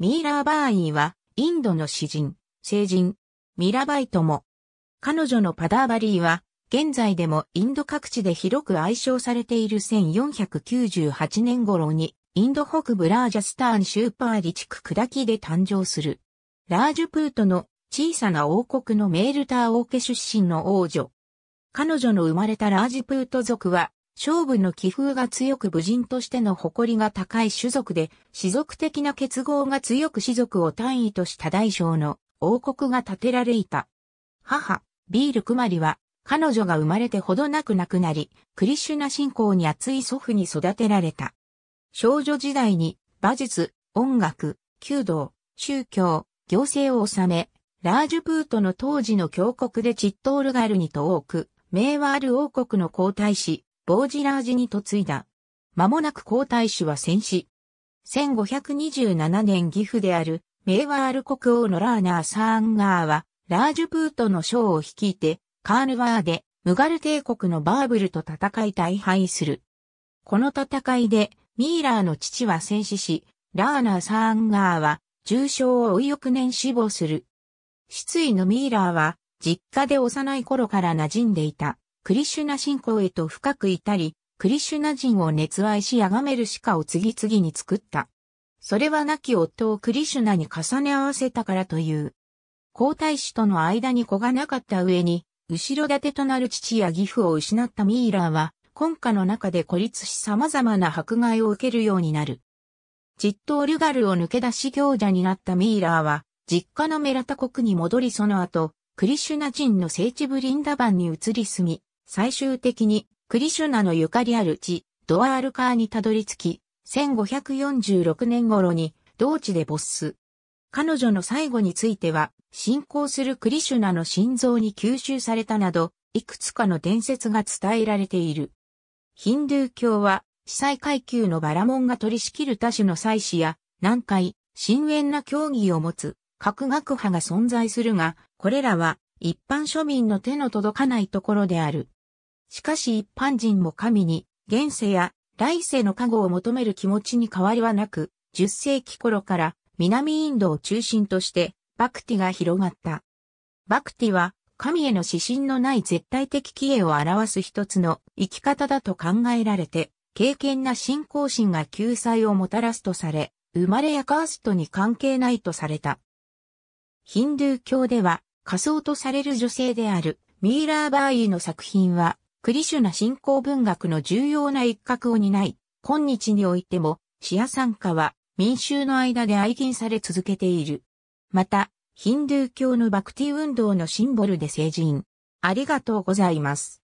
ミーラーバーイは、インドの詩人、聖人、ミラバイとも。彼女のパダーバリーは、現在でもインド各地で広く愛称されている1498年頃に、インド北部ラージャスターンシューパーリ地区砕きで誕生する。ラージュプートの小さな王国のメールター王家出身の王女。彼女の生まれたラージプート族は、勝負の気風が強く武人としての誇りが高い種族で、士族的な結合が強く士族を単位とした大小の王国が建てられいた。母、ビールクマリは、彼女が生まれてほどなく亡くなり、クリシュナ信仰に熱い祖父に育てられた。少女時代に、馬術、音楽、弓道、宗教、行政を治め、ラージュプートの当時の峡谷でチットールガルにと多く、名はある王国の皇太子、ボージラージに嫁いだ。間もなく皇太子は戦死。1527年義父である、メーワール国王のラーナー・サーンガーは、ラージュプートの将を率いて、カールワーで、ムガル帝国のバーブルと戦い大敗する。この戦いで、ミーラーの父は戦死し、ラーナー・サーンガーは、重傷を追い翌年死亡する。失意のミーラーは、実家で幼い頃から馴染んでいた。クリシュナ信仰へと深く至り、クリシュナ人を熱愛し崇める鹿を次々に作った。それは亡き夫をクリシュナに重ね合わせたからという。皇太子との間に子がなかった上に、後ろ盾となる父や義父を失ったミイラーは、今家の中で孤立し様々な迫害を受けるようになる。じっとオルガルを抜け出し行者になったミイラーは、実家のメラタ国に戻りその後、クリシュナ人の聖地ブリンダバンに移り住み、最終的にクリシュナのゆかりある地、ドワールカーにたどり着き、1546年頃に同地で没す。彼女の最後については、信仰するクリシュナの心臓に吸収されたなど、いくつかの伝説が伝えられている。ヒンドゥー教は、司祭階級のバラモンが取り仕切る多種の祭祀や、難解、深淵な教義を持つ、各学派が存在するが、これらは一般庶民の手の届かないところである。しかし一般人も神に、現世や来世の加護を求める気持ちに変わりはなく、10世紀頃から南インドを中心としてバクティが広がった。バクティは神への指針のない絶対的帰依を表す一つの生き方だと考えられて、敬虔な信仰心が救済をもたらすとされ、生まれやカーストに関係ないとされた。ヒンドゥー教では仮想とされる女性であるミーラーバーイの作品はクリシュナ信仰文学の重要な一角を担い、今日においても、シア参加は民衆の間で愛禁され続けている。また、ヒンドゥー教のバクティ運動のシンボルで成人。ありがとうございます。